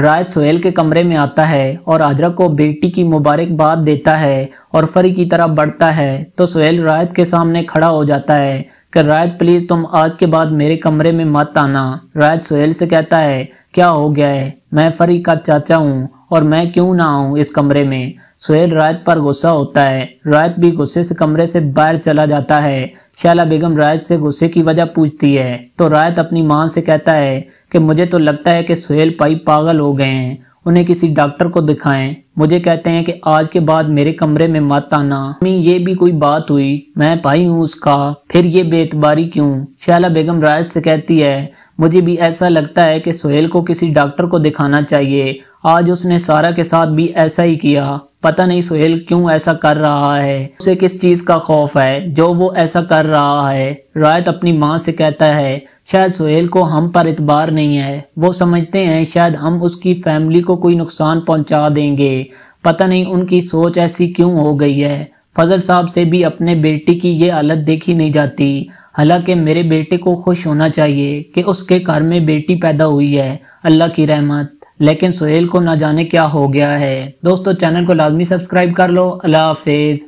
राज सोहेल के कमरे में आता है और आजरा को बेटी की मुबारकबाद देता है और फरी की तरह बढ़ता है तो सोहेल रायत के सामने खड़ा हो जाता है कि रायत प्लीज़ तुम आज के बाद मेरे कमरे में मत आना रायत सोहेल से कहता है क्या हो गया है मैं फरी का चाचा हूँ और मैं क्यों ना आऊ इस कमरे में सोहेल रायत पर गुस्सा होता है रायत भी गुस्से से कमरे से बाहर चला जाता है शैला बेगम रायत से गुस्से की वजह पूछती है तो रायत अपनी माँ से कहता है कि मुझे तो लगता है कि सुहेल पाई पागल हो गए हैं उन्हें किसी डॉक्टर को दिखाएं मुझे कहते हैं कि आज के बाद मेरे कमरे में मत आना ये भी कोई बात हुई मैं भाई हूँ उसका फिर ये बेतबारी क्यों शाला बेगम राज से कहती है मुझे भी ऐसा लगता है कि सुहेल को किसी डॉक्टर को दिखाना चाहिए आज उसने सारा के साथ भी ऐसा ही किया पता नहीं सुहेल क्यों ऐसा कर रहा है उसे किस चीज का खौफ है जो वो ऐसा कर रहा है रायत अपनी माँ से कहता है शायद सुहेल को हम पर इतबार नहीं है वो समझते हैं शायद हम उसकी फैमिली को कोई नुकसान पहुंचा देंगे पता नहीं उनकी सोच ऐसी क्यों हो गई है फजल साहब से भी अपने बेटे की ये हालत देखी नहीं जाती हालांकि मेरे बेटे को खुश होना चाहिए कि उसके घर में बेटी पैदा हुई है अल्लाह की रहमत लेकिन सुहेल को ना जाने क्या हो गया है दोस्तों चैनल को लाजमी सब्सक्राइब कर लो अल्लाह हाफिज़